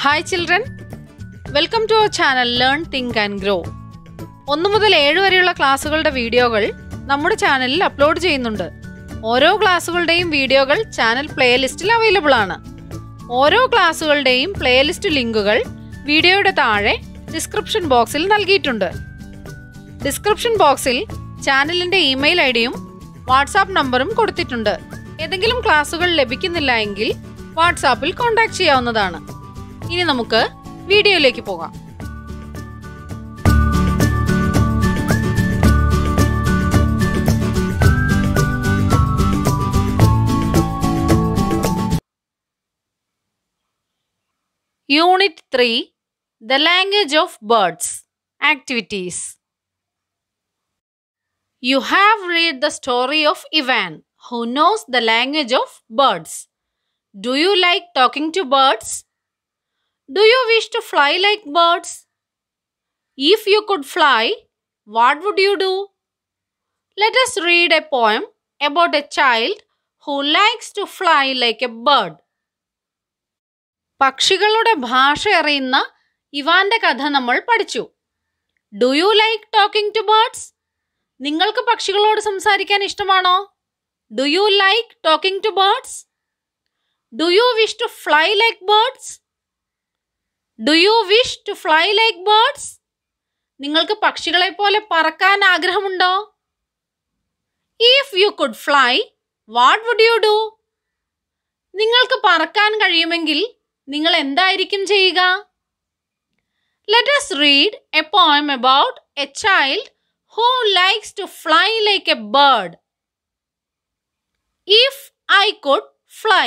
Hi children welcome to our channel learn think and grow ഒന്ന് മുതൽ ഏഴ് വരെയുള്ള ക്ലാസ്സുകളുടെ വീഡിയോകൾ നമ്മുടെ ചാനലിൽ അപ്ലോഡ് ചെയ്യുന്നുണ്ട് ഓരോ ക്ലാസ്സുകളുടെയും വീഡിയോകൾ ചാനൽ പ്ലേലിസ്റ്റിൽ അവൈലബിൾ ആണ് ഓരോ ക്ലാസ്സുകളുടെയും പ്ലേലിസ്റ്റ് ലിങ്കുകൾ വീഡിയോയുടെ താഴെ ഡിസ്ക്രിപ്ഷൻ ബോക്സിൽ നൽകിയിട്ടുണ്ട് ഡിസ്ക്രിപ്ഷൻ ബോക്സിൽ ചാനലിൻ്റെ ഇമെയിൽ ഐ ഡിയും വാട്സാപ്പ് നമ്പറും കൊടുത്തിട്ടുണ്ട് ഏതെങ്കിലും ക്ലാസ്സുകൾ ലഭിക്കുന്നില്ല എങ്കിൽ വാട്സാപ്പിൽ കോൺടാക്ട് ചെയ്യാവുന്നതാണ് ഇനി നമുക്ക് വീഡിയോയിലേക്ക് പോകാം unit three the language of birds activities you have read the story of Ivan who knows the language of birds do you like talking to birds do you wish to fly like birds? If you could fly, what would you do? Let us read a poem about a child who likes to fly like a bird. പക്ഷികളുടെ ഭാഷ അറിയുന്ന ഇവാന്റെ കഥ നമ്മൾ പഠിച്ചു do you like talking to birds നിങ്ങൾക്ക് പക്ഷികളോട് സംസാരിക്കാൻ ഇഷ്ടമാണോ do you like talking to birds do you wish to fly like birds do you wish to fly like birds നിങ്ങൾക്ക് പക്ഷികളെ പോലെ പറക്കാൻ ആഗ്രഹമുണ്ടോ if you could fly what would you do നിങ്ങൾക്ക് പറക്കാൻ കഴിയുമെങ്കിൽ നിങ്ങൾ എന്തായിരിക്കും ചെയ്യുക let us read a poem about a child who likes to fly like a bird if I could fly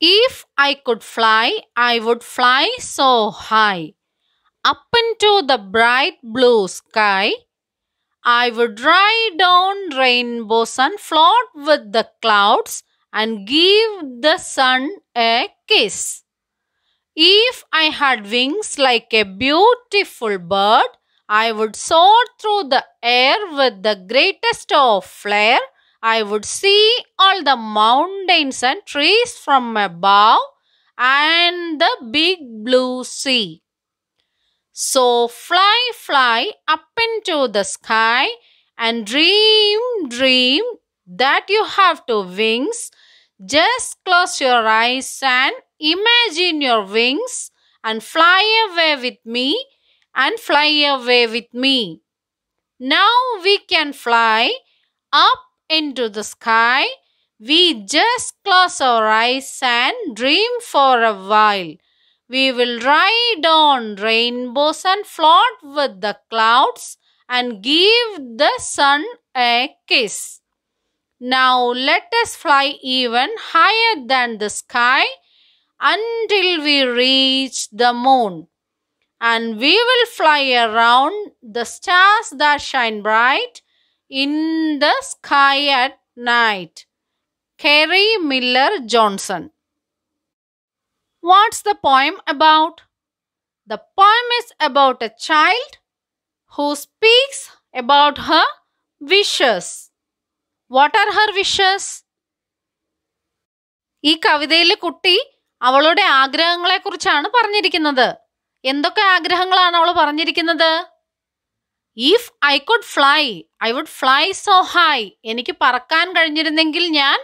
if I could fly, I would fly so high. Up into the bright blue sky. I would ride down rainbows and float with the clouds and give the sun a kiss. If I had wings like a beautiful bird, I would soar through the air with the greatest of flair I would see all the mountains and trees from above and the big blue sea. So fly, fly up into the sky and dream, dream that you have two wings. Just close your eyes and imagine your wings and fly away with me and fly away with me. Now we can fly up into the sky. We just close our eyes and dream for a while. We will ride on rainbows and float with the clouds and give the sun a kiss. Now let us fly even higher than the sky until we reach the moon. And we will fly around the stars that shine bright in the sky at night. Carrie Miller Johnson. What's the poem about? The poem is about a child who speaks about her wishes. What are her wishes? ഈ കവിതയിലെ കുട്ടി അവളുടെ ആഗ്രഹങ്ങളെക്കുറിച്ചാണ് പറഞ്ഞിരിക്കുന്നത് എന്തൊക്കെ ആഗ്രഹങ്ങളാണ് അവൾ പറഞ്ഞിരിക്കുന്നത് if I could fly I would fly so high എനിക്ക് പറക്കാൻ കഴിഞ്ഞിരുന്നെങ്കിൽ ഞാൻ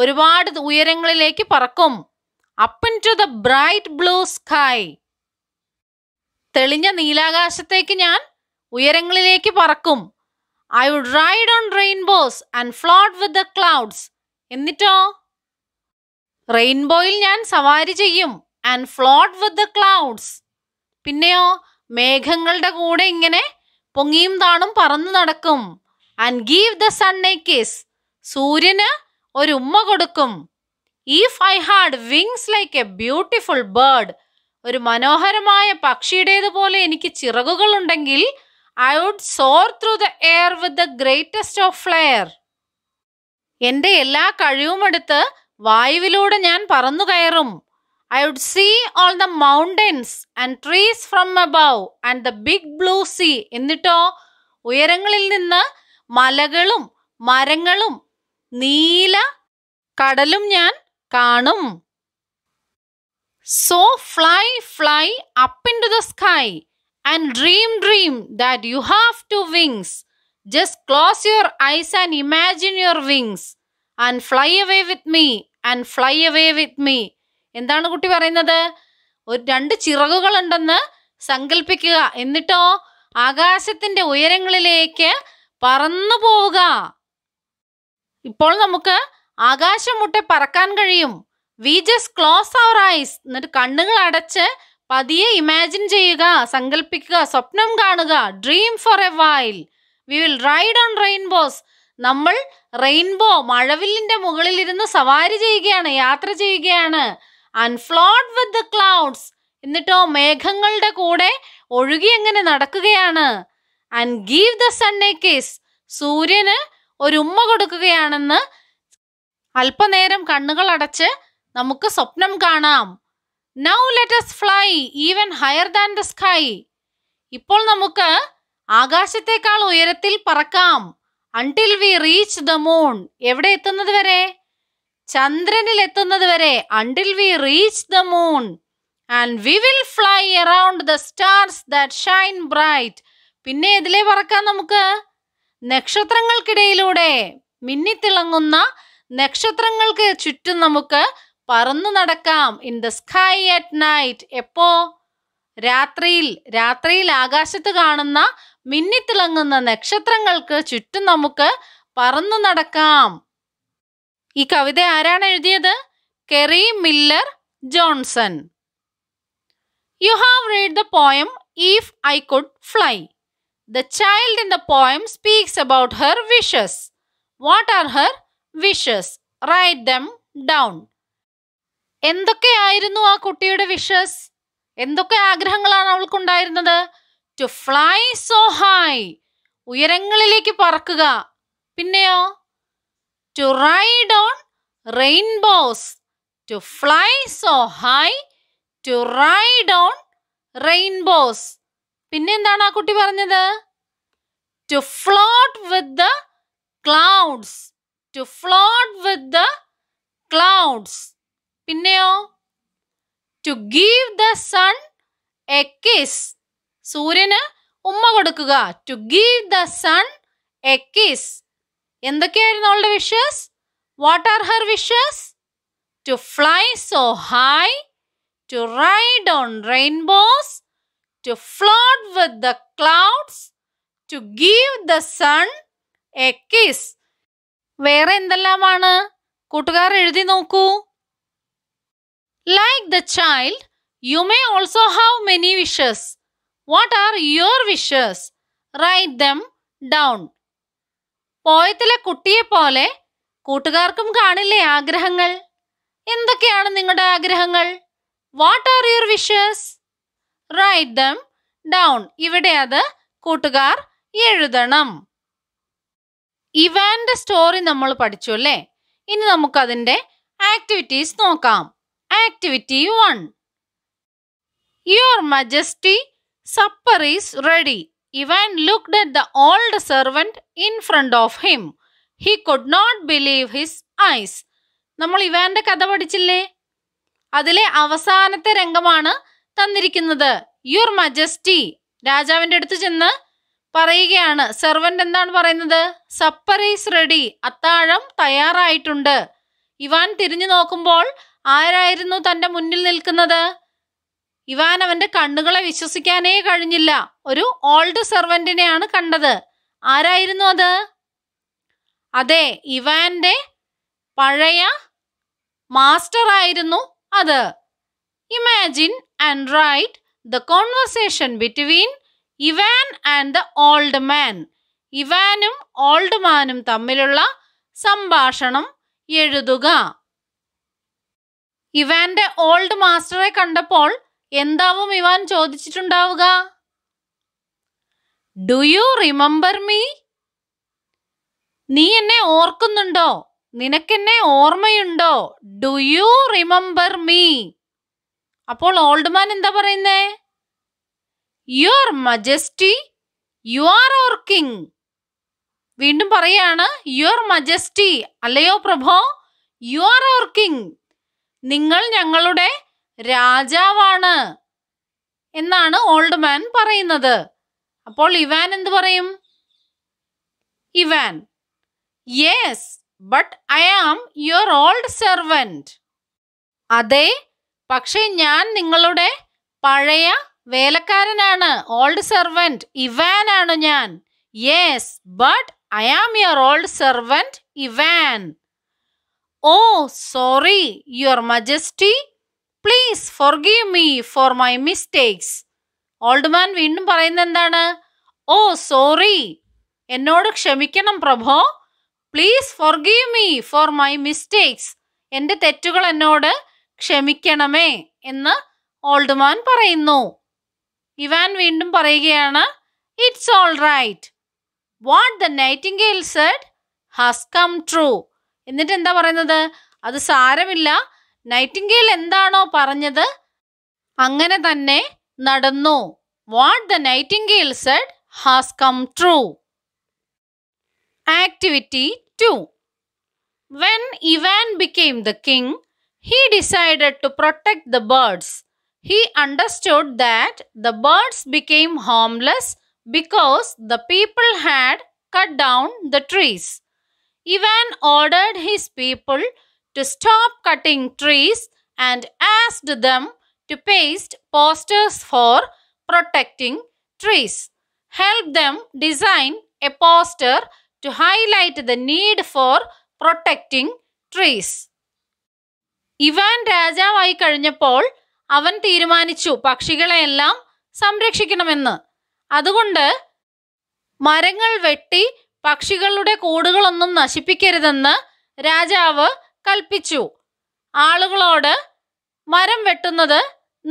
ഒരുപാട് ഉയരങ്ങളിലേക്ക് പറക്കും up in to the bright blue sky തെളിഞ്ഞ നീലാകാശത്തേക്ക് ഞാൻ ഉയരങ്ങളിലേക്ക് പറക്കും I would ride on rainbows and float with the clouds എന്നിട്ടോ റെയിൻബോയിൽ ഞാൻ സവാരി ചെയ്യും and float with the clouds പിന്നെയോ മേഘങ്ങളുടെ കൂടെ ഇങ്ങനെ പൊങ്ങിയും താണും പറന്നു നടക്കും and give the sun a kiss സൂര്യന് ഒരു ഉമ്മ കൊടുക്കും if I had wings like a beautiful bird ഒരു മനോഹരമായ പക്ഷിയുടേതുപോലെ എനിക്ക് ചിറകുകൾ ഉണ്ടെങ്കിൽ I would soar through the air with the greatest of flair എൻ്റെ എല്ലാ കഴിവുമെടുത്ത് വായുവിലൂടെ ഞാൻ പറന്നു കയറും I would see all the mountains and trees from above and the big blue sea എന്നിട്ടോ ഉയരങ്ങളിൽ നിന്ന് മലകളും മരങ്ങളും നീല കടലും ഞാൻ കാണും so fly fly up into the sky and dream dream that you have to wings just close your eyes and imagine your wings and fly away with me and fly away with me എന്താണ് കുട്ടി പറയുന്നത് ഒരു രണ്ട് ചിറകുകളുണ്ടെന്ന് സങ്കല്പിക്കുക എന്നിട്ടോ ആകാശത്തിന്റെ ഉയരങ്ങളിലേക്ക് പറന്നു പോവുക ഇപ്പോൾ നമുക്ക് ആകാശം മുട്ടെ പറക്കാൻ കഴിയും we just close our eyes എന്നിട്ട് കണ്ണുകൾ അടച്ച് പതിയെ ഇമാജിൻ ചെയ്യുക സങ്കല്പിക്കുക സ്വപ്നം കാണുക dream for a while we will ride on rainbows നമ്മൾ റെയിൻബോ മഴവില്ലിന്റെ മുകളിലിരുന്ന് സവാരി ചെയ്യുകയാണ് യാത്ര ചെയ്യുകയാണ് അൺഫ്ലോഡ് വിത്ത് ദ ക്ലൗഡ്സ് എന്നിട്ടോ മേഘങ്ങളുടെ കൂടെ ഒഴുകി എങ്ങനെ നടക്കുകയാണ് and give the sun a kiss സൂര്യന് ഒരു ഉമ്മ കൊടുക്കുകയാണെന്ന് അല്പനേരം കണ്ണുകൾ അടച്ച് നമുക്ക് സ്വപ്നം കാണാം now let's fly even higher than the sky ഇപ്പോൾ നമുക്ക് ആകാശത്തേക്കാൾ ഉയരത്തിൽ പറക്കാം until we reach the moon എവിടെ എത്തുന്നത് വരെ ചന്ദ്രനിൽ എത്തുന്നത് വരെ until we reach the moon and we will fly around the stars that shine bright പിന്നെ ഇതിലേ പറക്കാം നമുക്ക് നക്ഷത്രങ്ങൾക്കിടയിലൂടെ മിന്നിത്തിളങ്ങുന്ന നക്ഷത്രങ്ങൾക്ക് ചുറ്റും നമുക്ക് പറന്നു നടക്കാം in the sky at night എപ്പോ രാത്രിയിൽ രാത്രിയിൽ ആകാശത്ത് കാണുന്ന മിന്നിത്തിളങ്ങുന്ന നക്ഷത്രങ്ങൾക്ക് ചുറ്റും നമുക്ക് പറന്നു നടക്കാം ഈ കവിത ആരാണ് എഴുതിയത് Kerry Miller Johnson you have read the poem if I could fly the child in the poem speaks about her wishes what are her wishes write them down എന്തൊക്കെയായിരുന്നു ആ കുട്ടിയുടെ വിഷസ് എന്തൊക്കെ ആഗ്രഹങ്ങളാണ് അവൾക്കുണ്ടായിരുന്നത് ടു ഫ്ലൈ സോ ഹൈ ഉയരങ്ങളിലേക്ക് പറക്കുക പിന്നെയോ to ride on rainbows, to fly so high, to ride on rainbows. പിന്നെന്താണ് ആ കുട്ടി പറഞ്ഞത് to float with the clouds to float with the clouds പിന്നെയോ to give the sun a kiss സൂര്യന് ഉമ്മ കൊടുക്കുക to give the sun a kiss എന്തൊക്കെയായിരുന്നു അവളുടെ wishes what are her wishes to fly so high to ride on rainbows to float with the clouds to give the sun a kiss വേറെ എന്തെല്ലാമാണ് കൂട്ടുകാർ എഴുതി നോക്കൂ like the child you may also have many wishes what are your wishes write them down പോയത്തിലെ പോലെ കൂട്ടുകാർക്കും കാണില്ലേ ആഗ്രഹങ്ങൾ എന്തൊക്കെയാണ് നിങ്ങളുടെ ആഗ്രഹങ്ങൾ what are your wishes write them down ഇവിടെ അത് കൂട്ടുകാർ എഴുതണം ഇവാന്റെ സ്റ്റോറി നമ്മൾ പഠിച്ചു അല്ലേ ഇനി നമുക്കതിൻ്റെ ആക്ടിവിറ്റീസ് നോക്കാം activity one your majesty supper is ready Ivan looked at the old servant in front of him. He could not believe his eyes. നമ്മൾ ഇവാന്റെ കഥ പഠിച്ചില്ലേ അതിലെ അവസാനത്തെ രംഗമാണ് തന്നിരിക്കുന്നത് യുർ മജസ്റ്റി രാജാവിന്റെ അടുത്ത് ചെന്ന് പറയുകയാണ് സെർവന്റ് എന്താണ് പറയുന്നത് സപ്പർ ഈസ് റെഡി അത്താഴം തയ്യാറായിട്ടുണ്ട് ഇവാൻ തിരിഞ്ഞു നോക്കുമ്പോൾ ആരായിരുന്നു തന്റെ മുന്നിൽ നിൽക്കുന്നത് ഇവാൻ അവന്റെ കണ്ണുകളെ വിശ്വസിക്കാനേ കഴിഞ്ഞില്ല ഒരു ഓൾഡ് സെർവൻറ്റിനെയാണ് കണ്ടത് ആരായിരുന്നു അത് അതെ ഇവാന്റെ പഴയ മാസ്റ്റർ ആയിരുന്നു അത് imagine and write the conversation between Ivan and the old man ഇവാനും ഓൾഡ് മാനും തമ്മിലുള്ള സംഭാഷണം എഴുതുക ഇവാന്റെ ഓൾഡ് മാസ്റ്ററെ കണ്ടപ്പോൾ എന്താവും ഇവാൻ ചോദിച്ചിട്ടുണ്ടാവുക ഡു യു റിമെമ്പർ മീ നീ എന്നെ ഓർക്കുന്നുണ്ടോ നിനക്കെന്നെ ഓർമ്മയുണ്ടോ ഡു യു റിമെമ്പർ മീ അപ്പോൾ ഓൾഡ് മാൻ എന്താ പറയുന്നേ your majesty you are our king വീണ്ടും പറയാണ് യുവർ മജസ്റ്റി അല്ലയോ പ്രഭോ യു ആർ ഓർ കിങ് നിങ്ങൾ ഞങ്ങളുടെ രാജാവാണ് എന്നാണ് ഓൾഡ് മാൻ പറയുന്നത് അപ്പോൾ ഇവാൻ എന്ത് പറയും Ivan yes but I am your old servant അതെ പക്ഷേ ഞാൻ നിങ്ങളുടെ പഴയ വേലക്കാരനാണ് ഓൾഡ് സെർവൻറ്റ് ആണ് ഞാൻ yes but I am your old servant Ivan oh sorry your majesty please forgive me for my mistakes old man വീണ്ടും പറയുന്ന എന്താണ് ഓ സോറി എന്നോട് ക്ഷമിക്കണം പ്രഭോ please forgive me for my mistakes എൻ്റെ തെറ്റുകൾ എന്നോട് ക്ഷമിക്കണമേ എന്ന് ഓൾഡ് മാൻ പറയുന്നു ഇവാൻ വീണ്ടും പറയുകയാണ് it's all right what the nightingale said has come true എന്നിട്ട് എന്താ പറയുന്നത് അത് സാരമില്ല നൈറ്റിംഗേൽ എന്താണോ പറഞ്ഞത് അങ്ങനെ തന്നെ നടന്നു what the nightingale said has come true activity two when Ivan became the king he decided to protect the birds he understood that the birds became harmless because the people had cut down the trees. Ivan ordered his people to stop cutting trees and asked them to paste posters for protecting trees. Help them design a poster to highlight the need for protecting trees. Ivan രാജാവായി കഴിഞ്ഞപ്പോൾ അവൻ തീരുമാനിച്ചു പക്ഷികളെയെല്ലാം സംരക്ഷിക്കണമെന്ന് അതുകൊണ്ട് മരങ്ങൾ വെട്ടി പക്ഷികളുടെ കൂടുകളൊന്നും നശിപ്പിക്കരുതെന്ന് രാജാവ് കൽപ്പിച്ചു ആളുകളോട് മരം വെട്ടുന്നത്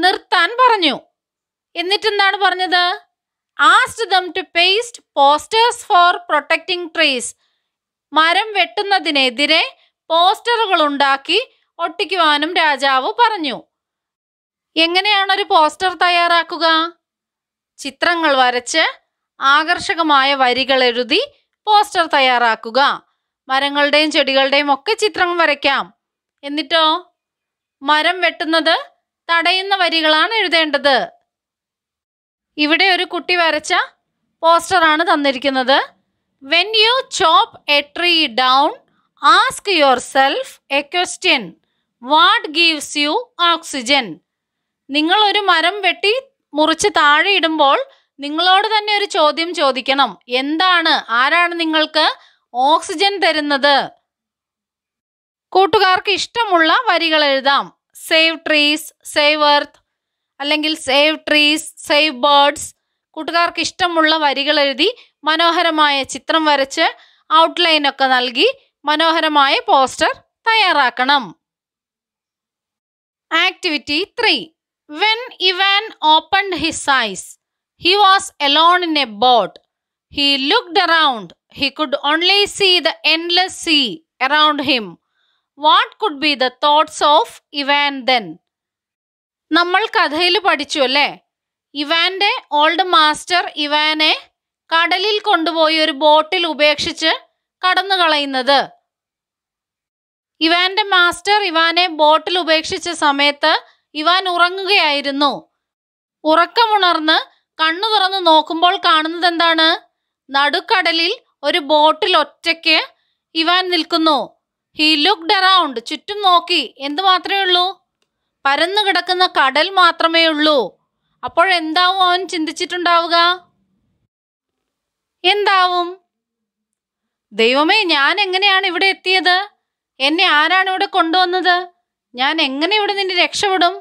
നിർത്താൻ പറഞ്ഞു എന്നിട്ട് എന്താണ് പറഞ്ഞത് asked them to paste posters for protecting trees മരം വെട്ടുന്നതിനെതിരെ പോസ്റ്ററുകൾ ഉണ്ടാക്കി ഒട്ടിക്കുവാനും രാജാവ് പറഞ്ഞു എങ്ങനെയാണ് ഒരു പോസ്റ്റർ തയ്യാറാക്കുക ചിത്രങ്ങൾ വരച്ച് ആകർഷകമായ വരികൾ എഴുതി പോസ്റ്റർ തയ്യാറാക്കുക മരങ്ങളുടെയും ചെടികളുടെയും ഒക്കെ ചിത്രം വരയ്ക്കാം എന്നിട്ടോ മരം വെട്ടുന്നത് തടയുന്ന വരികളാണ് എഴുതേണ്ടത് ഇവിടെ ഒരു കുട്ടി വരച്ച പോസ്റ്ററാണ് തന്നിരിക്കുന്നത് when you chop a tree down ask yourself a question what gives you oxygen നിങ്ങൾ ഒരു മരം വെട്ടി മുറിച്ച് താഴെ ഇടുമ്പോൾ നിങ്ങളോട് തന്നെ ഒരു ചോദ്യം ചോദിക്കണം എന്താണ് ആരാണ് നിങ്ങൾക്ക് ഓക്സിജൻ തരുന്നത് കൂട്ടുകാർക്ക് ഇഷ്ടമുള്ള വരികൾ എഴുതാം സേവ് ട്രീസ് സേവ് എർത്ത് അല്ലെങ്കിൽ സേവ് ട്രീസ് സേവ് ബേർഡ്സ് കൂട്ടുകാർക്ക് ഇഷ്ടമുള്ള വരികൾ എഴുതി മനോഹരമായ ചിത്രം വരച്ച് ഔട്ട്ലൈൻ ഒക്കെ നൽകി മനോഹരമായ പോസ്റ്റർ തയ്യാറാക്കണം activity three when Ivan opened his eyes he was alone in a boat he looked around He could only see the endless sea around him. What could be the thoughts of Ivan then നമ്മൾ കഥയിൽ പഠിച്ചു അല്ലേ ഇവാന്റെ old master ഇവാനെ കടലിൽ കൊണ്ടുപോയി ഒരു ബോട്ടിൽ ഉപേക്ഷിച്ച് കടന്നു കളയുന്നത് ഇവാന്റെ മാസ്റ്റർ ഇവാനെ ബോട്ടിൽ ഉപേക്ഷിച്ച സമയത്ത് ഇവാൻ ഉറങ്ങുകയായിരുന്നു ഉറക്കമുണർന്ന് കണ്ണു തുറന്ന് നോക്കുമ്പോൾ കാണുന്നത് എന്താണ് നടുക്കടലിൽ ഒരു ബോട്ടിൽ ഒറ്റയ്ക്ക് ഇവാൻ നിൽക്കുന്നു ഹി ലുക്ക് അറൗണ്ട് ചുറ്റും നോക്കി എന്തു മാത്രമേ ഉള്ളൂ പരന്നു കിടക്കുന്ന കടൽ മാത്രമേ ഉള്ളൂ അപ്പോഴെന്താവും അവൻ ചിന്തിച്ചിട്ടുണ്ടാവുക എന്താവും ദൈവമേ ഞാൻ എങ്ങനെയാണ് ഇവിടെ എത്തിയത് എന്നെ ആരാണ് ഇവിടെ കൊണ്ടുവന്നത് ഞാൻ എങ്ങനെ ഇവിടെ നിന്നെ രക്ഷപ്പെടും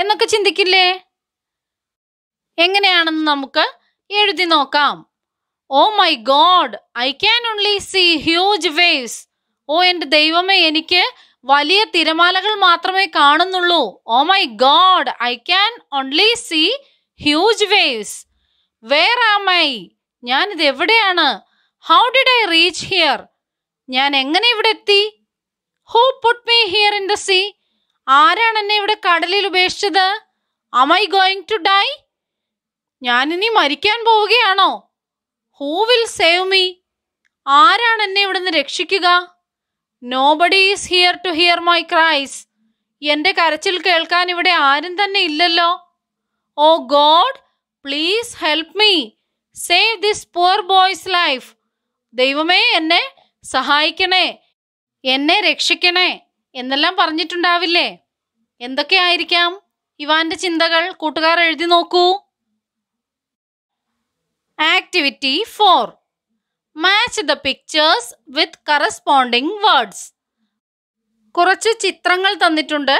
എന്നൊക്കെ ചിന്തിക്കില്ലേ എങ്ങനെയാണെന്ന് നമുക്ക് എഴുതി നോക്കാം oh my God I can only see huge waves ഓ എൻ്റെ ദൈവമേ എനിക്ക് വലിയ തിരമാലകൾ മാത്രമേ കാണുന്നുള്ളൂ oh my God I can only see huge waves where am I ഞാനിത് എവിടെയാണ് how did I reach here ഞാൻ എങ്ങനെ ഇവിടെ എത്തി who put me here in the sea ആരാണ് എന്നെ ഇവിടെ കടലിൽ ഉപേക്ഷിച്ചത് ഐ ഗോയിങ് ടു ഡൈ ഞാനിനി മരിക്കാൻ പോവുകയാണോ ഹൂ വിൽ സേവ് മീ ആരാണ് എന്നെ ഇവിടുന്ന് രക്ഷിക്കുക buddy is here to hear my cries എൻ്റെ കരച്ചിൽ കേൾക്കാൻ ഇവിടെ ആരും തന്നെ ഇല്ലല്ലോ oh God please help me save this poor boy's life ദൈവമേ എന്നെ സഹായിക്കണേ എന്നെ രക്ഷിക്കണേ എന്നെല്ലാം പറഞ്ഞിട്ടുണ്ടാവില്ലേ എന്തൊക്കെയായിരിക്കാം ഇവാന്റെ ചിന്തകൾ കൂട്ടുകാർ എഴുതി നോക്കൂ activity four match the pictures with corresponding words കുറച്ച് ചിത്രങ്ങൾ തന്നിട്ടുണ്ട്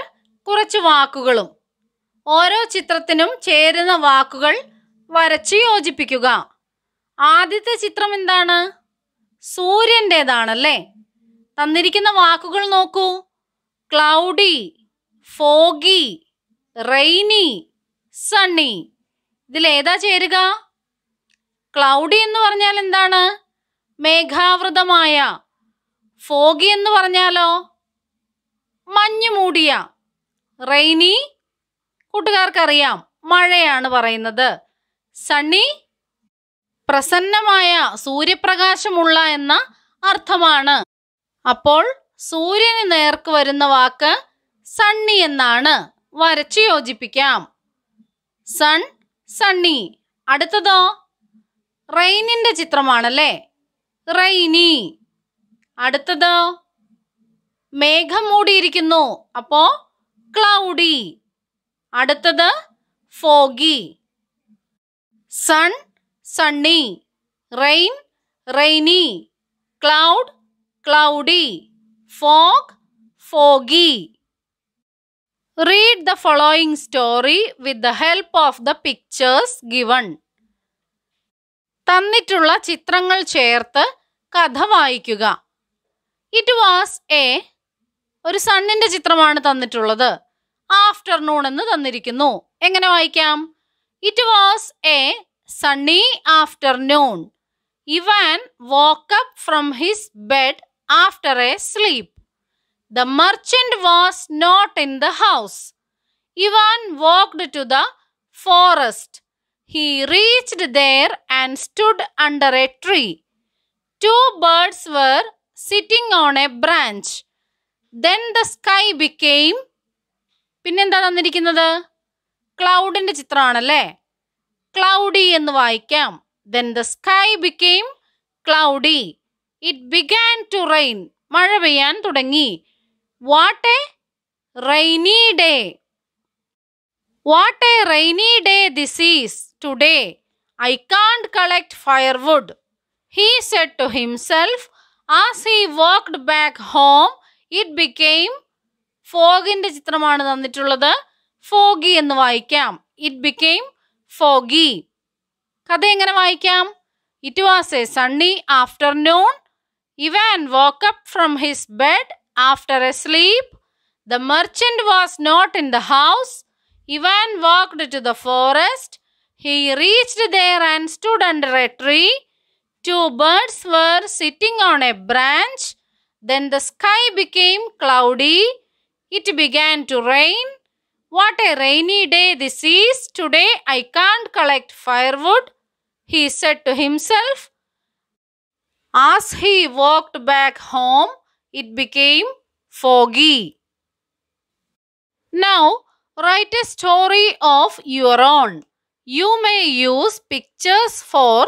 കുറച്ച് വാക്കുകളും ഓരോ ചിത്രത്തിനും ചേരുന്ന വാക്കുകൾ വരച്ച് യോജിപ്പിക്കുക ആദ്യത്തെ ചിത്രം എന്താണ് സൂര്യൻ്റെതാണല്ലേ തന്നിരിക്കുന്ന വാക്കുകൾ നോക്കൂ ക്ലൗഡി ഫോഗി റെയിനി സണ്ണി ഇതിലേതാ ചേരുക ക്ലൗഡി എന്ന് പറഞ്ഞാൽ എന്താണ് മേഘാവൃതമായ ഫോഗി എന്ന് പറഞ്ഞാലോ മഞ്ഞ് മൂടിയ റെയിനി കൂട്ടുകാർക്കറിയാം മഴയാണ് പറയുന്നത് സണ്ണി പ്രസന്നമായ സൂര്യപ്രകാശമുള്ള എന്ന അർത്ഥമാണ് അപ്പോൾ സൂര്യന് നേർക്ക് വരുന്ന വാക്ക് സണ്ണി എന്നാണ് വരച്ചു യോജിപ്പിക്കാം സൺ സണ്ണി അടുത്തതോ റെയിനിന്റെ ചിത്രമാണല്ലേ റെയിനി അടുത്തത് മേഘം മൂടിയിരിക്കുന്നു അപ്പോ ക്ലൗഡി അടുത്തത് foggy sun sunny rain rainy cloud cloudy fog foggy read the following story with the help of the pictures given തന്നിട്ടുള്ള ചിത്രങ്ങൾ ചേർത്ത് കഥ വായിക്കുക ഇറ്റ് വാസ് എ ഒരു സണ്ണിന്റെ ചിത്രമാണ് തന്നിട്ടുള്ളത് ആഫ്റ്റർനൂൺ എന്ന് തന്നിരിക്കുന്നു എങ്ങനെ വായിക്കാം it was a sunny afternoon Ivan up from his bed after a sleep the merchant was not in the house Ivan walked to the forest he reached there and stood under a tree. Two birds were sitting on a branch. Then the sky became പിന്നെന്താ തന്നിരിക്കുന്നത് ക്ലൗഡിൻ്റെ ചിത്രമാണല്ലേ cloudy എന്ന് വായിക്കാം then the sky became cloudy it began to rain മഴ പെയ്യാൻ തുടങ്ങി what a rainy day what a rainy day this is today I can't collect firewood he set to himself as he worked back home it became ഫോഗിൻ്റെ ചിത്രമാണ് തന്നിട്ടുള്ളത് foggy എന്ന് വായിക്കാം it became foggy കഥ എങ്ങനെ വായിക്കാം it was a sunny afternoon Ivan woke up from his bed after a sleep the merchant was not in the house Ivan walked to the forest. He reached there and stood under a tree. Two birds were sitting on a branch. Then the sky became cloudy. It began to rain. What a rainy day this is. Today I can't collect firewood, he said to himself. As he walked back home, it became foggy. Now write a story of your own you may use pictures for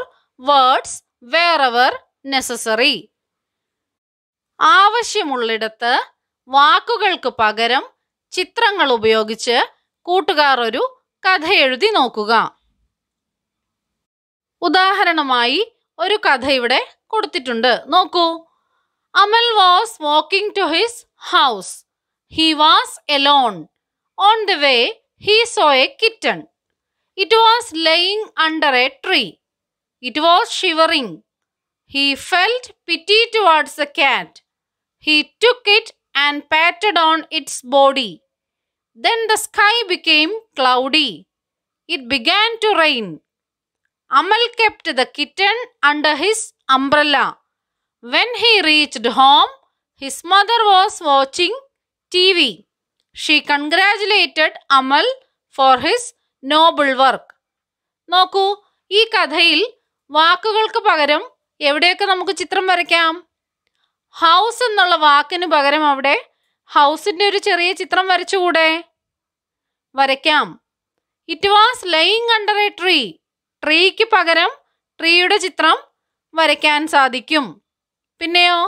words wherever necessary ആവശ്യമുള്ളിടത്ത് വാക്കുകൾക്ക് പകരം ചിത്രങ്ങൾ ഉപയോഗിച്ച് കൂട്ടുകാർ ഒരു കഥ എഴുതി നോക്കുക ഉദാഹരണമായി ഒരു കഥ ഇവിടെ കൊടുത്തിട്ടുണ്ട് നോക്കൂ Amal was walking to his house he was alone On the way, he saw a kitten. It was laying under a tree. It was shivering. He felt pity towards the cat. He took it and patted on its body. Then the sky became cloudy. It began to rain. Amal kept the kitten under his umbrella. When he reached home, his mother was watching TV. She congratulated Amal for his noble work നോക്കൂ ഈ കഥയിൽ വാക്കുകൾക്ക് പകരം എവിടെയൊക്കെ നമുക്ക് ചിത്രം വരയ്ക്കാം house എന്നുള്ള വാക്കിന് പകരം അവിടെ ഹൗസിൻ്റെ ഒരു ചെറിയ ചിത്രം വരച്ചുകൂടെ വരയ്ക്കാം it was lying under a tree ട്രീക്ക് പകരം ട്രീയുടെ ചിത്രം വരയ്ക്കാൻ സാധിക്കും പിന്നെയോ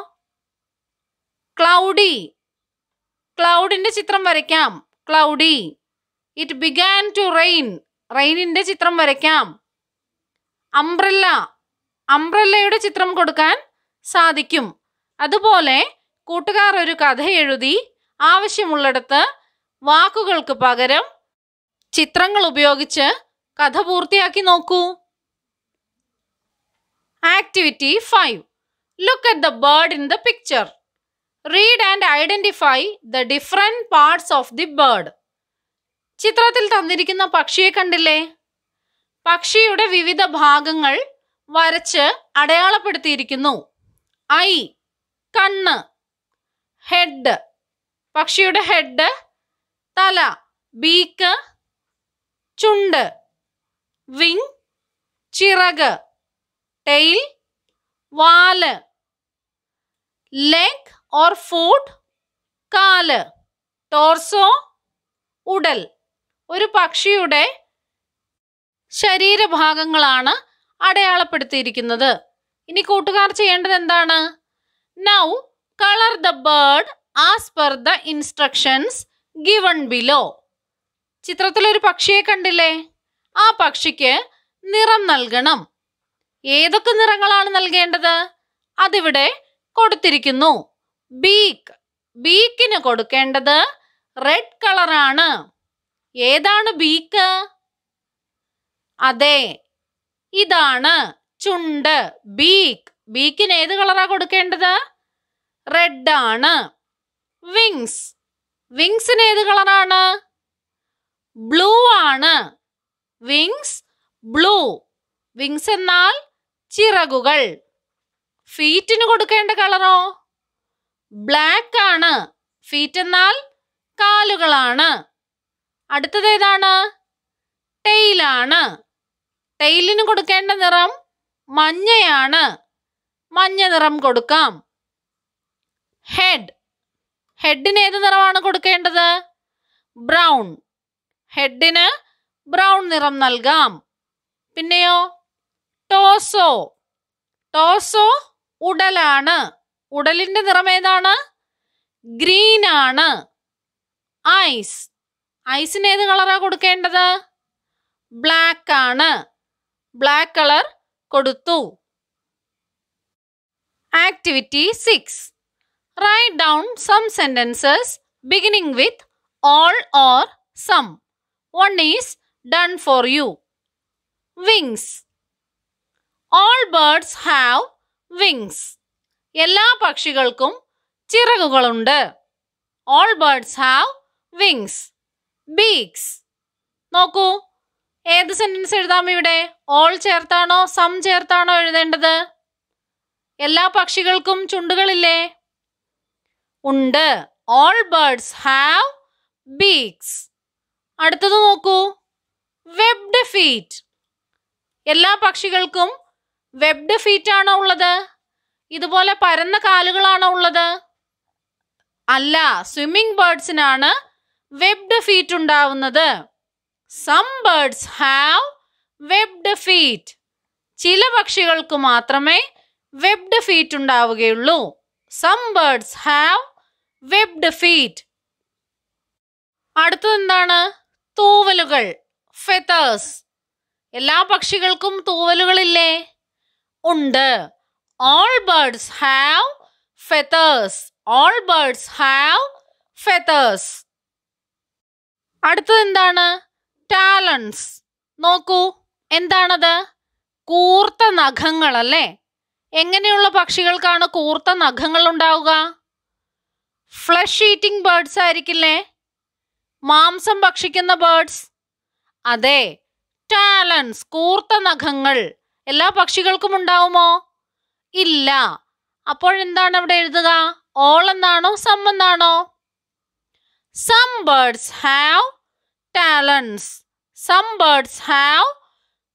ക്ലൗഡി ക്ലൗഡിന്റെ ചിത്രം വരയ്ക്കാം cloudy it began to rain റെയിനിന്റെ ചിത്രം വരയ്ക്കാം അംബ്രല്ല അംബ്രല്ലയുടെ ചിത്രം കൊടുക്കാൻ സാധിക്കും അതുപോലെ കൂട്ടുകാർ ഒരു കഥ എഴുതി ആവശ്യമുള്ളിടത്ത് വാക്കുകൾക്ക് പകരം ചിത്രങ്ങൾ ഉപയോഗിച്ച് കഥ പൂർത്തിയാക്കി നോക്കൂ activity five look at the bird in the picture read and identify the different parts of the bird ചിത്രത്തിൽ തന്നിരിക്കുന്ന പക്ഷിയെ കണ്ടില്ലേ പക്ഷിയുടെ വിവിധ ഭാഗങ്ങൾ വരച്ച് അടയാളപ്പെടുത്തിയിരിക്കുന്നു ഐ കണ്ണ് ഹെഡ് പക്ഷിയുടെ ഹെഡ് തല ബീക്ക് ചുണ്ട് വിങ് ചിറക് ടെയിൽ വാല് ലെഗ് ഓർ ഫൂട്ട് കാല് ടോർസോ ഉടൽ ഒരു പക്ഷിയുടെ ശരീരഭാഗങ്ങളാണ് അടയാളപ്പെടുത്തിയിരിക്കുന്നത് ഇനി കൂട്ടുകാർ ചെയ്യേണ്ടത് എന്താണ് now colour the bird as per the instructions given below ചിത്രത്തിൽ ഒരു പക്ഷിയെ കണ്ടില്ലേ ആ പക്ഷിക്ക് നിറം നൽകണം ഏതൊക്കെ നിറങ്ങളാണ് നൽകേണ്ടത് അതിവിടെ കൊടുത്തിരിക്കുന്നു ബീക്ക് ബീക്കിന് കൊടുക്കേണ്ടത് റെഡ് കളറാണ് ഏതാണ് ബീക്ക് അതെ ഇതാണ് ചുണ്ട് ബീക്ക് ബീക്കിന് ഏത് കളറാ കൊടുക്കേണ്ടത് റെഡ് ആണ് വിങ്സ് വിങ്സിന് ഏത് കളറാണ് ബ്ലൂ ആണ് വിങ്സ് ബ്ലൂ വിങ്സ് എന്നാൽ ചിറകുകൾ ഫീറ്റിന് കൊടുക്കേണ്ട കളറോ ബ്ലാക്ക് ആണ് ഫീറ്റ് എന്നാൽ കാലുകളാണ് അടുത്തത് ഏതാണ് ടെയിലാണ് ടെയിലിന് കൊടുക്കേണ്ട നിറം മഞ്ഞയാണ് മഞ്ഞ നിറം കൊടുക്കാം ഹെഡ് ഹെഡിന് ഏത് നിറമാണ് കൊടുക്കേണ്ടത് ബ്രൗൺ ഹെഡിന് ബ്രൗൺ നിറം നൽകാം പിന്നെയോ ടോസോ ടോസോ ഉടലാണ് ഉടലിന്റെ നിറം ഏതാണ് ഗ്രീൻ ആണ് ഐസ് ഐസിന് ഏത് കളറാ കൊടുക്കേണ്ടത് ബ്ലാക്ക് ആണ് ബ്ലാക്ക് കളർ കൊടുത്തു activity six write down some sentences beginning with all or some one is done for you wings all birds have wings എല്ലാ പക്ഷികൾക്കും ചിറകുകളുണ്ട് all birds have wings beaks നോക്കൂ ഏത് സെന്റൻസ് എഴുതാം ഇവിടെ ഓൾ ചേർത്താണോ സം ചേർത്താണോ എഴുതേണ്ടത് എല്ലാ പക്ഷികൾക്കും ചുണ്ടുകളില്ലേ ഉണ്ട് ഓൾ ബേർഡ്സ് ഹാവ് ബീക്സ് അടുത്തത് നോക്കൂ വെബ്ഡ് ഫീറ്റ് എല്ലാ പക്ഷികൾക്കും വെബ്ഡ് ഫീറ്റ് ആണോ ഉള്ളത് ഇതുപോലെ പരന്ന കാലുകളാണോ ഉള്ളത് അല്ല സ്വിമ്മിംഗ് ബേർഡ്സിനാണ് വെബ്ഡ് ഫീറ്റ് ഉണ്ടാവുന്നത് some birds have webbed feet ചില പക്ഷികൾക്ക് മാത്രമേ വെബ്ഡ് ഫീറ്റ് ഉണ്ടാവുകയുള്ളൂ some birds have webbed feet അടുത്തത് എന്താണ് തൂവലുകൾ ഫെതേഴ്സ് എല്ലാ പക്ഷികൾക്കും തൂവലുകളില്ലേ ഉണ്ട് All birds have feathers. All birds have feathers. അടുത്തത് എന്താണ് ടാലൻസ് നോക്കൂ എന്താണത് കൂർത്ത നഖങ്ങൾ അല്ലേ എങ്ങനെയുള്ള പക്ഷികൾക്കാണ് കൂർത്ത നഖങ്ങൾ ഉണ്ടാവുക ഫ്ലഷ് ഈറ്റിംഗ് ബേർഡ്സ് ആയിരിക്കില്ലേ മാംസം ഭക്ഷിക്കുന്ന ബേർഡ്സ് അതെ ടാലൻസ് കൂർത്ത നഖങ്ങൾ എല്ലാ പക്ഷികൾക്കും ഉണ്ടാവുമോ ഇല്ല അപ്പോൾ എന്താണ് അവിടെ എഴുതുക ഓൾ എന്നാണോ സം എന്നാണോ some birds have talons some birds have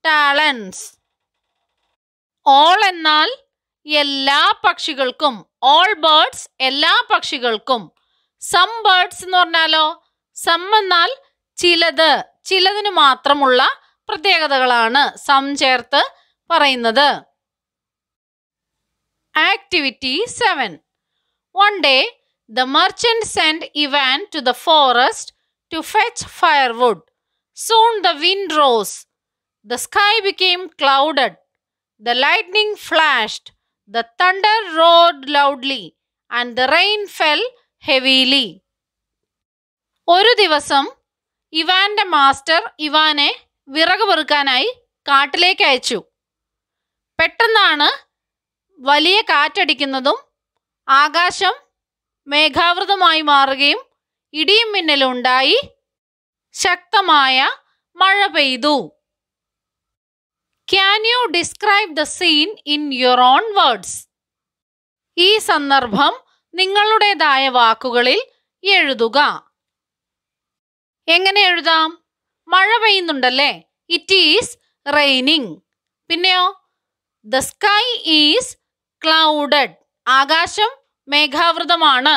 talons all എന്നാൽ എല്ലാ പക്ഷികൾക്കും ഓൾ ബേർഡ്സ് എല്ലാ പക്ഷികൾക്കും സം ബേർഡ്സ് എന്ന് പറഞ്ഞാലോ സം എന്നാൽ ചിലത് ചിലതിന് മാത്രമുള്ള പ്രത്യേകതകളാണ് സം ചേർത്ത് പറയുന്നത് Activity 7 One day, the merchant sent Ivan to the forest to fetch firewood. Soon the wind rose. The sky became clouded. The lightning flashed. The thunder roared loudly. And the rain fell heavily. ഒരു ദിവസം ഇവാന്റെ master ഇവാനെ വിറക് പെറുക്കാനായി കാട്ടിലേക്ക് അയച്ചു പെട്ടെന്നാണ് വലിയ കാറ്റടിക്കുന്നതും ആകാശം മേഘാവൃതമായി മാറുകയും ഇടിയും മിന്നലുണ്ടായി ശക്തമായ മഴ പെയ്തു can you describe the scene in your own words ഈ സന്ദർഭം നിങ്ങളുടേതായ വാക്കുകളിൽ എഴുതുക എങ്ങനെ എഴുതാം മഴ പെയ്യുന്നുണ്ടല്ലേ ഇറ്റ് ഈസ് റെയിനിങ് പിന്നെയോ ദ സ്കൈ ഈസ് ക്ലൗഡഡ് ആകാശം മേഘാവൃതമാണ്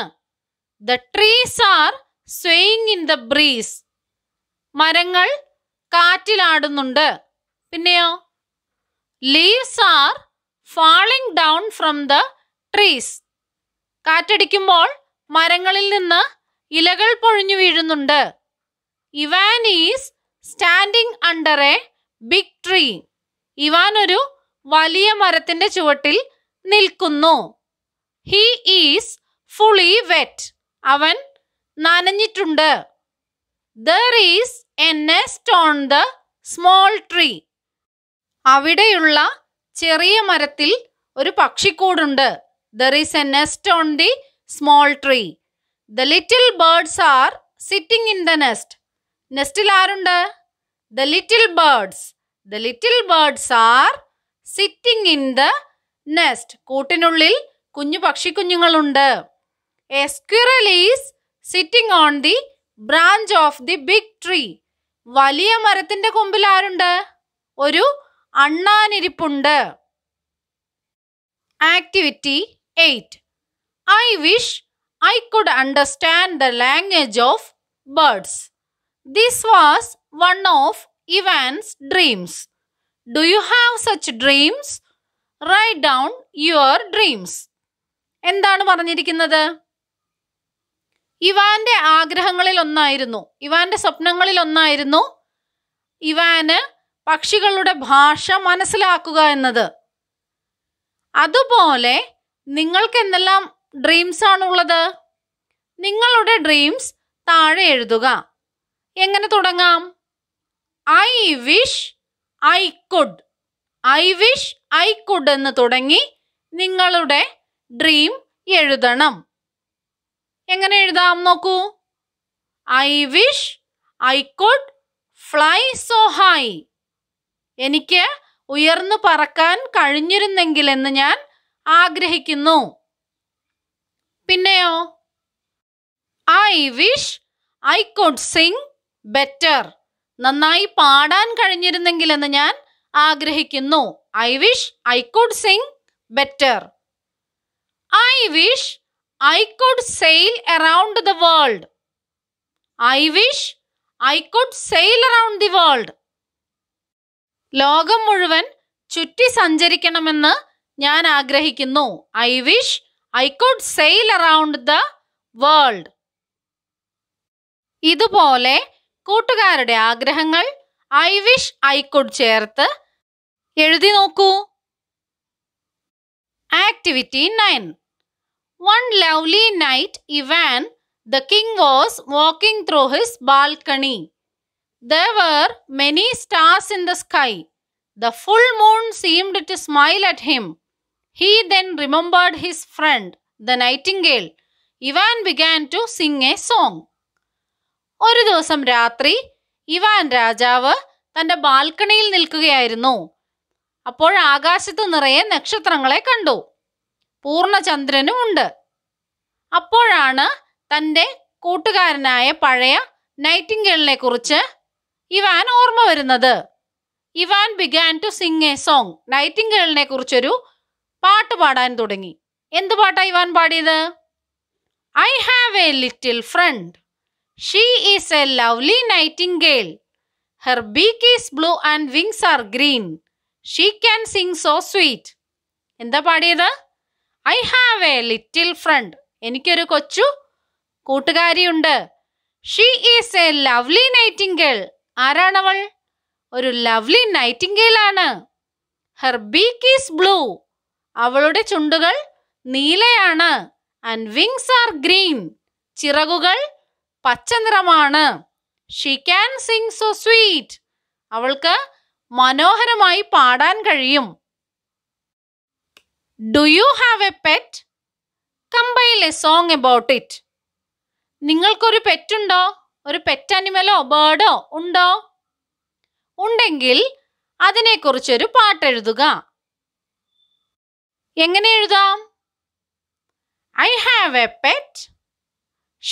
the trees are swaying in the breeze മരങ്ങൾ കാറ്റിലാടുന്നുണ്ട് പിന്നെയോ leaves are falling down from the trees കാറ്റടിക്കുമ്പോൾ മരങ്ങളിൽ നിന്ന് ഇലകൾ പൊഴിഞ്ഞു വീഴുന്നുണ്ട് Ivan is standing under a big tree Ivan ഒരു വലിയ മരത്തിന്റെ ചുവട്ടിൽ നിൽക്കുന്നു ഹി ഈസ് ഫുളി വെറ്റ് അവൻ നനഞ്ഞിട്ടുണ്ട് there is a nest on the small tree അവിടെയുള്ള ചെറിയ മരത്തിൽ ഒരു പക്ഷിക്കൂടുണ്ട് there is a nest on the small tree the little birds are sitting in the nest നെസ്റ്റിൽ ആരുണ്ട് the little birds the little birds are sitting in the nest കൂട്ടിനുള്ളിൽ കുഞ്ഞു പക്ഷിക്കുഞ്ഞുങ്ങളുണ്ട് a squirrel sitting on the branch of the big tree വലിയ മരത്തിന്റെ കൊമ്പിൽ ആരുണ്ട് ഒരു അണ്ണാനിരിപ്പുണ്ട് activity eight I wish I could understand the language of birds this was one of Ivan's dreams do you have such dreams write down your dreams എന്താണ് പറഞ്ഞിരിക്കുന്നത് ഇവാന്റെ ആഗ്രഹങ്ങളിൽ ഒന്നായിരുന്നു ഇവാന്റെ സ്വപ്നങ്ങളിൽ ഒന്നായിരുന്നു ഇവാന് പക്ഷികളുടെ ഭാഷ മനസ്സിലാക്കുക എന്നത് അതുപോലെ നിങ്ങൾക്ക് എന്തെല്ലാം ഡ്രീംസ് ആണുള്ളത് നിങ്ങളുടെ ഡ്രീംസ് താഴെ എഴുതുക എങ്ങനെ തുടങ്ങാം I wish I could I wish I could എന്ന് തുടങ്ങി നിങ്ങളുടെ ഡ്രീം എഴുതണം എങ്ങനെ എഴുതാം നോക്കൂ I wish I could fly so high എനിക്ക് ഉയർന്നു പറക്കാൻ കഴിഞ്ഞിരുന്നെങ്കിൽ എന്ന് ഞാൻ ആഗ്രഹിക്കുന്നു പിന്നെയോ I wish I could sing better നന്നായി പാടാൻ കഴിഞ്ഞിരുന്നെങ്കിൽ എന്ന് ഞാൻ ആഗ്രഹിക്കുന്നു I wish I could sing better. I wish I could sail around the world. I wish I could sail around the world. ലോകം മുഴുവൻ ചുറ്റി സഞ്ചരിക്കണമെന്ന് ഞാൻ ആഗ്രഹിക്കുന്നു I wish I could sail around the world ഇതുപോലെ കൂട്ടുകാരുടെ ആഗ്രഹങ്ങൾ ഐ വിഷ് ഐ കുഡ് ചേർത്ത് എഴുതി നോക്കൂ activity nine one lovely night Ivan the king was walking through his balcony There were many stars in the sky. The full moon seemed to smile at him. He then remembered his friend, the nightingale. Ivan began to sing a song ഒരു ദിവസം രാത്രി Ivan രാജാവ് തന്റെ ബാൽക്കണിയിൽ നിൽക്കുകയായിരുന്നു അപ്പോൾ ആകാശത്ത് നിറയെ നക്ഷത്രങ്ങളെ കണ്ടു പൂർണ്ണചന്ദ്രനും ഉണ്ട് അപ്പോഴാണ് തൻ്റെ കൂട്ടുകാരനായ പഴയ നൈറ്റിംഗേളിനെ കുറിച്ച് ഇവാൻ ഓർമ്മ വരുന്നത് Ivan began to sing a song നൈറ്റിംഗേളിനെ കുറിച്ചൊരു പാട്ട് പാടാൻ തുടങ്ങി എന്ത് പാട്ടാണ് ഇവാൻ പാടിയത് I have a little friend she is a lovely nightingale her beak is blue and wings are green she can sing so sweet എന്താ പാടിയത് I have a little friend എനിക്കൊരു കൊച്ചു കൂട്ടുകാരിയുണ്ട് she is a lovely nightingale ആരാണവൾ ഒരു lovely nightingale ആണ് her beak is blue അവളുടെ ചുണ്ടുകൾ നീലയാണ് ആൻഡ് വിങ്സ് ആർ ഗ്രീൻ ചിറകുകൾ പച്ച നിറമാണ് she can sing so sweet അവൾക്ക് മനോഹരമായി പാടാൻ കഴിയും do you have a pet compile a song about it നിങ്ങൾക്കൊരു പെറ്റുണ്ടോ ഒരു പെറ്റ് അനിമലോ ബേർഡോ ഉണ്ടോ ഉണ്ടെങ്കിൽ അതിനെക്കുറിച്ചൊരു എഴുതുക എങ്ങനെ എഴുതാം I have a pet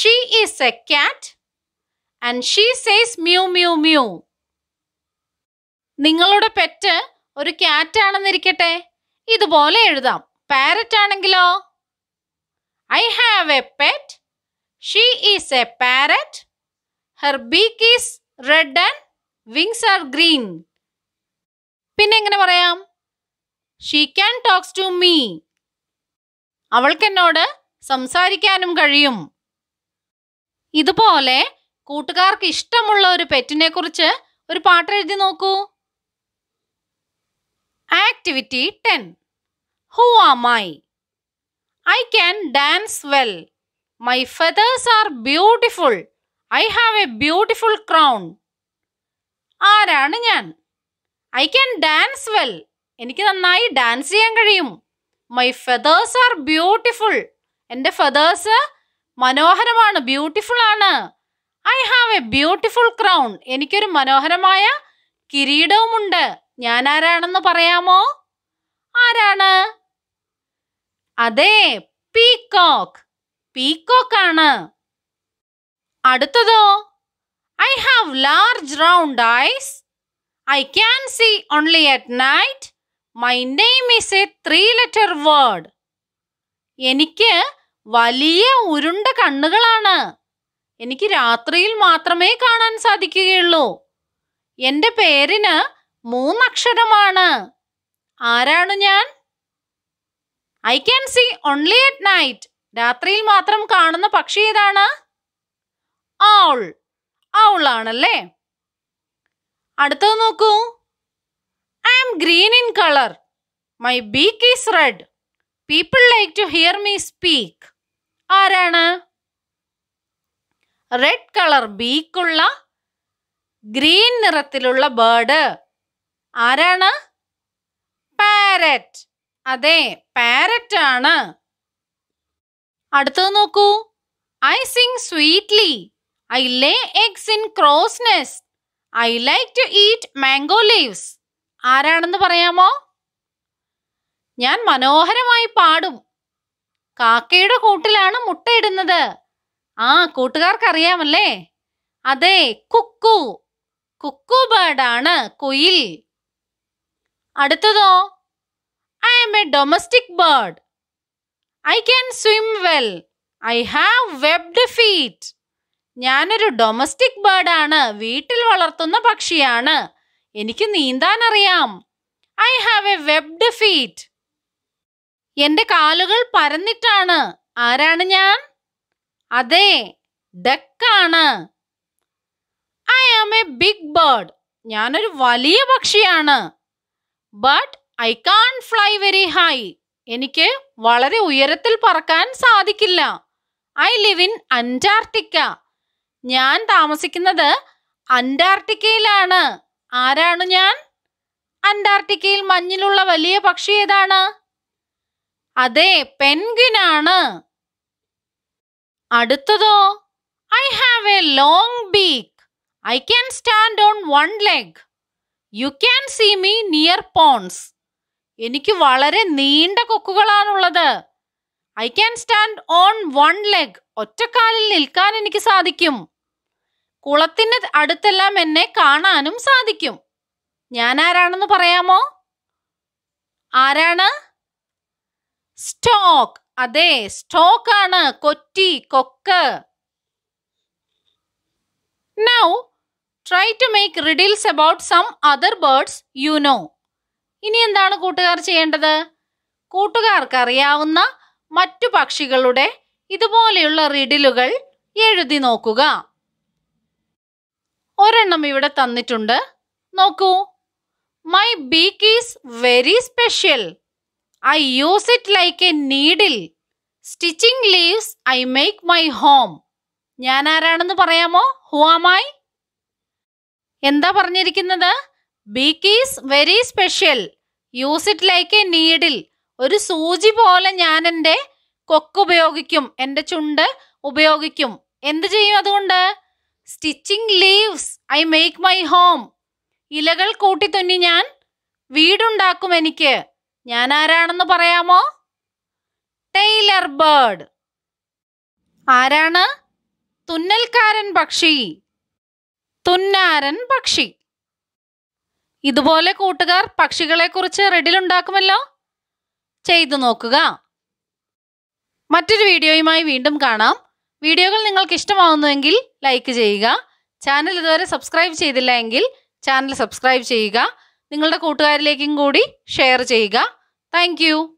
she is a cat and she says mew mew mew നിങ്ങളുടെ പെറ്റ് ഒരു കാറ്റ് ആണെന്നിരിക്കട്ടെ ഇതുപോലെ എഴുതാം പാരറ്റ് ആണെങ്കിലോ I have a pet she is a parrot her beak is red and wings are green പിന്നെ എങ്ങനെ പറയാം she can talks to me അവൾക്കെന്നോട് സംസാരിക്കാനും കഴിയും ഇതുപോലെ കൂട്ടുകാർക്ക് ഇഷ്ടമുള്ള ഒരു പെറ്റിനെ കുറിച്ച് ഒരു പാട്ട് എഴുതി നോക്കൂ activity ten who am I I can dance well my feathers are beautiful I have a beautiful crown ആരാണ് ഞാൻ ഐ ക്യാൻ ഡാൻസ് വെൽ എനിക്ക് നന്നായി ഡാൻസ് ചെയ്യാൻ കഴിയും മൈ ഫെതേഴ്സ് ആർ ബ്യൂട്ടിഫുൾ എൻ്റെ ഫെതേഴ്സ് മനോഹരമാണ് ബ്യൂട്ടിഫുൾ ആണ് I have a beautiful crown എനിക്കൊരു മനോഹരമായ കിരീടവുമുണ്ട് ഞാൻ ആരാണെന്ന് പറയാമോ ആരാണ് അതെ പീകോക്ക് പീകോക്ക് ആണ് അടുത്തതോ I have large round eyes I can see only at night my name is a three letter word എനിക്ക് വലിയ ഉരുണ്ട കണ്ണുകളാണ് എനിക്ക് രാത്രിയിൽ മാത്രമേ കാണാൻ സാധിക്കുകയുള്ളൂ എൻ്റെ പേരിന് മൂന്നക്ഷരമാണ് ആരാണ് ഞാൻ I can see only at night രാത്രിയിൽ മാത്രം കാണുന്ന പക്ഷി ഏതാണ് ഔൾ ഔളാണല്ലേ അടുത്തത് നോക്കൂ I am green in colour my beak is red people like to hear me speak ആരാണ് റെഡ് കളർ ബീക്കുള്ള ഗ്രീൻ നിറത്തിലുള്ള ബേർഡ് ആരാണ് പാരറ്റ് അതെ പാരറ്റ് ആണ് അടുത്തത് നോക്കൂ I sing sweetly I lay eggs in crow's nest I like to eat mango leaves ആരാണെന്ന് പറയാമോ ഞാൻ മനോഹരമായി പാടും കാക്കയുടെ കൂട്ടിലാണ് മുട്ടയിടുന്നത് ആ കൂട്ടുകാർക്കറിയാമല്ലേ അതെ കുക്കു കുക്കു ബേർഡാണ് കുയിൽ അടുത്തതോ I am a domestic bird I can swim well I have webbed feet ഞാനൊരു ഡൊമസ്റ്റിക് ബേർഡാണ് വീട്ടിൽ വളർത്തുന്ന പക്ഷിയാണ് എനിക്ക് നീന്താൻ അറിയാം I have a webbed feet എൻ്റെ കാലുകൾ പരന്നിട്ടാണ് ആരാണ് ഞാൻ അതെ ഡക്കാണ് I am a big bird ഞാനൊരു വലിയ പക്ഷിയാണ് but I can fly very high എനിക്ക് വളരെ ഉയരത്തിൽ പറക്കാൻ സാധിക്കില്ല ഐ ലിവ് ഇൻ അന്റാർട്ടിക്ക ഞാൻ താമസിക്കുന്നത് അന്റാർട്ടിക്കയിലാണ് ആരാണ് ഞാൻ അന്റാർട്ടിക്കയിൽ മഞ്ഞിലുള്ള വലിയ പക്ഷി ഏതാണ് അതെ പെൻഗ്വിനാണ് അടുത്തതോ I have a long beak I can stand on one leg you can see me near ponds എനിക്ക് വളരെ നീണ്ട കൊക്കുകളാണുള്ളത് I can stand on one leg ഒറ്റക്കാലിൽ നിൽക്കാൻ എനിക്ക് സാധിക്കും കുളത്തിന്റെ അടുത്തെല്ലാം എന്നെ കാണാനും സാധിക്കും ഞാൻ ആരാണെന്ന് പറയാമോ ആരാണ് സ്റ്റോക്ക് അതെ സ്റ്റോക്ക് ആണ് കൊറ്റി കൊക്ക് now try to make riddles about some other birds you know ഇനി എന്താണ് കൂട്ടുകാർ ചെയ്യേണ്ടത് കൂട്ടുകാർക്ക് അറിയാവുന്ന മറ്റു പക്ഷികളുടെ ഇതുപോലെയുള്ള റിഡിലുകൾ എഴുതി നോക്കുക ഒരെണ്ണം ഇവിടെ തന്നിട്ടുണ്ട് നോക്കൂ my beak is very special I use it like a needle stitching leaves I make my home ഞാൻ ആരാണെന്ന് പറയാമോ ഹുവാമായി എന്താ പറഞ്ഞിരിക്കുന്നത് beak is very special use it like a needle ഒരു സൂചി പോലെ ഞാൻ എൻ്റെ കൊക്ക് ഉപയോഗിക്കും എൻ്റെ ചുണ്ട് ഉപയോഗിക്കും എന്ത് ചെയ്യും അതുകൊണ്ട് stitching leaves I make my home ഇലകൾ തുന്നി ഞാൻ വീടുണ്ടാക്കും എനിക്ക് ഞാൻ ആരാണെന്ന് പറയാമോ ടൈലർ ബേർഡ് ആരാണ് തുന്നൽക്കാരൻ പക്ഷി തുന്നാരൻ പക്ഷി ഇതുപോലെ കൂട്ടുകാർ പക്ഷികളെക്കുറിച്ച് റെഡിലുണ്ടാക്കുമല്ലോ ചെയ്തു നോക്കുക മറ്റൊരു വീഡിയോയുമായി വീണ്ടും കാണാം വീഡിയോകൾ നിങ്ങൾക്ക് ഇഷ്ടമാവുന്നുവെങ്കിൽ ലൈക്ക് ചെയ്യുക ചാനൽ ഇതുവരെ സബ്സ്ക്രൈബ് ചെയ്തില്ല എങ്കിൽ ചാനൽ സബ്സ്ക്രൈബ് ചെയ്യുക നിങ്ങളുടെ കൂട്ടുകാരിലേക്കും കൂടി ഷെയർ ചെയ്യുക താങ്ക്